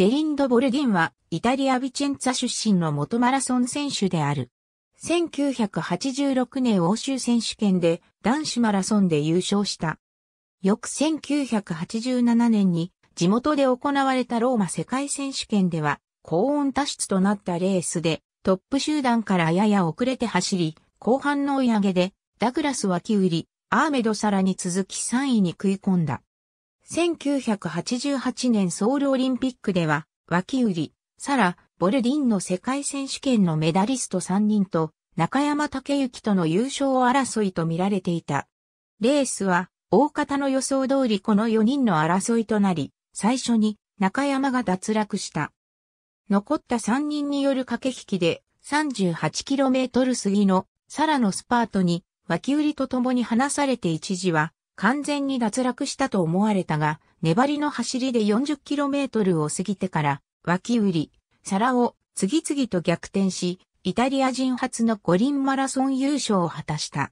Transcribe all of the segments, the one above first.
ジェリンド・ボルディンは、イタリア・ビチェンツァ出身の元マラソン選手である。1986年欧州選手権で男子マラソンで優勝した。翌1987年に地元で行われたローマ世界選手権では高温多湿となったレースでトップ集団からやや遅れて走り、後半の追い上げでダグラス脇キウリ、アーメドサラに続き3位に食い込んだ。1988年ソウルオリンピックでは、脇売り、サラ、ボルディンの世界選手権のメダリスト3人と、中山武之との優勝争いと見られていた。レースは、大方の予想通りこの4人の争いとなり、最初に中山が脱落した。残った3人による駆け引きで 38km 過ぎのサラのスパートに脇売りと共に離されて一時は完全に脱落したと思われたが、粘りの走りで 40km を過ぎてから、脇売り、皿を次々と逆転し、イタリア人初の五輪マラソン優勝を果たした。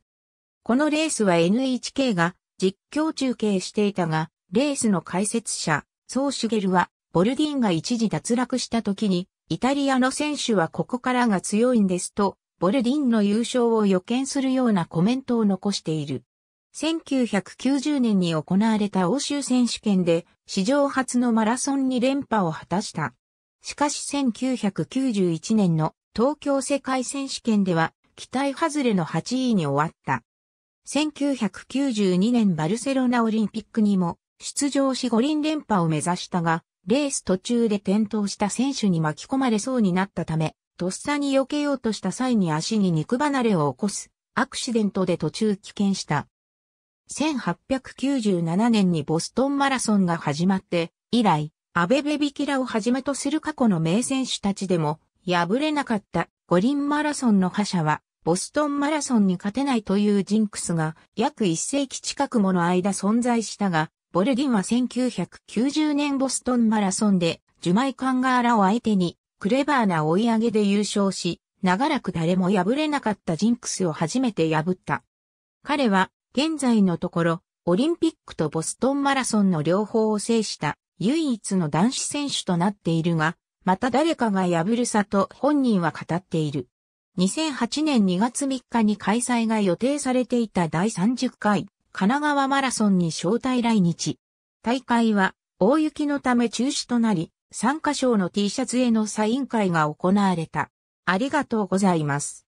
このレースは NHK が実況中継していたが、レースの解説者、ソーシュゲルは、ボルディンが一時脱落した時に、イタリアの選手はここからが強いんですと、ボルディンの優勝を予見するようなコメントを残している。1990年に行われた欧州選手権で史上初のマラソンに連覇を果たした。しかし1991年の東京世界選手権では期待外れの8位に終わった。1992年バルセロナオリンピックにも出場し五輪連覇を目指したが、レース途中で転倒した選手に巻き込まれそうになったため、とっさに避けようとした際に足に肉離れを起こす、アクシデントで途中棄権した。1897年にボストンマラソンが始まって、以来、アベベビキラをはじめとする過去の名選手たちでも、敗れなかった五輪マラソンの覇者は、ボストンマラソンに勝てないというジンクスが約1世紀近くもの間存在したが、ボルディンは1990年ボストンマラソンでジュマイカンガーラを相手にクレバーな追い上げで優勝し、長らく誰も破れなかったジンクスを初めて破った。彼は現在のところ、オリンピックとボストンマラソンの両方を制した唯一の男子選手となっているが、また誰かが破るさと本人は語っている。2008年2月3日に開催が予定されていた第30回神奈川マラソンに招待来日。大会は大雪のため中止となり、参加賞の T シャツへのサイン会が行われた。ありがとうございます。